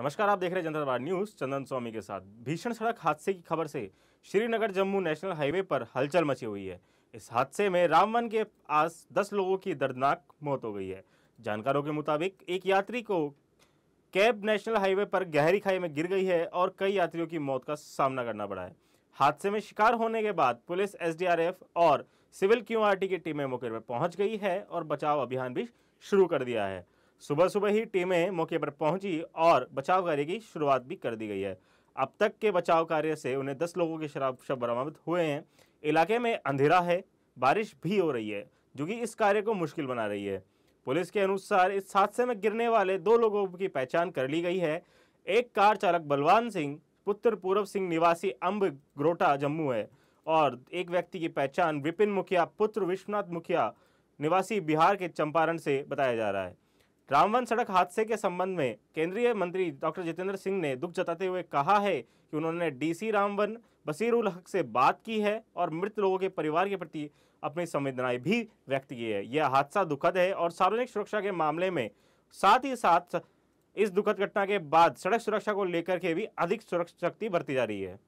नमस्कार आप देख रहे हैं जनता दरबार न्यूज चंदन स्वामी के साथ भीषण सड़क हादसे की खबर से श्रीनगर जम्मू नेशनल हाईवे पर हलचल मची हुई है इस हादसे में रामवन के पास दस लोगों की दर्दनाक मौत हो गई है जानकारों के मुताबिक एक यात्री को कैब नेशनल हाईवे पर गहरी खाई में गिर गई है और कई यात्रियों की मौत का सामना करना पड़ा है हादसे में शिकार होने के बाद पुलिस एस और सिविल क्यू की टीमें मौके पर पहुंच गई है और बचाव अभियान भी शुरू कर दिया है सुबह सुबह ही टीमें मौके पर पहुंची और बचाव कार्य की शुरुआत भी कर दी गई है अब तक के बचाव कार्य से उन्हें दस लोगों के शराब शब बरामद हुए हैं इलाके में अंधेरा है बारिश भी हो रही है जो कि इस कार्य को मुश्किल बना रही है पुलिस के अनुसार इस हादसे में गिरने वाले दो लोगों की पहचान कर ली गई है एक कार चालक बलवान सिंह पुत्र पूरब सिंह निवासी अम्ब ग्रोटा जम्मू है और एक व्यक्ति की पहचान विपिन मुखिया पुत्र विश्वनाथ मुखिया निवासी बिहार के चंपारण से बताया जा रहा है रामवन सड़क हादसे के संबंध में केंद्रीय मंत्री डॉक्टर जितेंद्र सिंह ने दुख जताते हुए कहा है कि उन्होंने डीसी रामवन बसीर उल हक से बात की है और मृत लोगों के परिवार के प्रति अपनी संवेदनाएं भी व्यक्त की है यह हादसा दुखद है और सार्वजनिक सुरक्षा के मामले में साथ ही साथ इस दुखद घटना के बाद सड़क सुरक्षा को लेकर के भी अधिक शक्ति बरती जा रही है